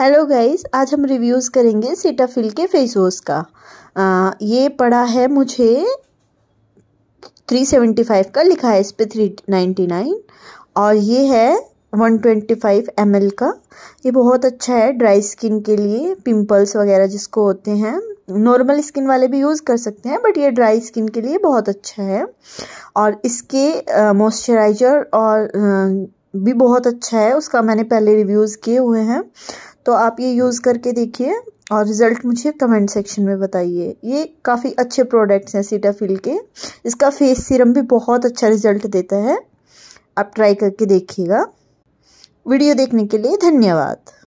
hello guys आज हम reviews करेंगे सीटाफिल के फेस वॉश का आ, ये पड़ा है मुझे 375 का लिखा है इस पर थ्री और ये है 125 ml का ये बहुत अच्छा है ड्राई स्किन के लिए पिंपल्स वगैरह जिसको होते हैं नॉर्मल स्किन वाले भी यूज़ कर सकते हैं बट ये ड्राई स्किन के लिए बहुत अच्छा है और इसके मॉइस्चराइज़र और आ, भी बहुत अच्छा है उसका मैंने पहले रिव्यूज़ किए हुए हैं तो आप ये यूज़ करके देखिए और रिज़ल्ट मुझे कमेंट सेक्शन में बताइए ये काफ़ी अच्छे प्रोडक्ट्स हैं सीटाफिल के इसका फेस सीरम भी बहुत अच्छा रिज़ल्ट देता है आप ट्राई करके देखिएगा वीडियो देखने के लिए धन्यवाद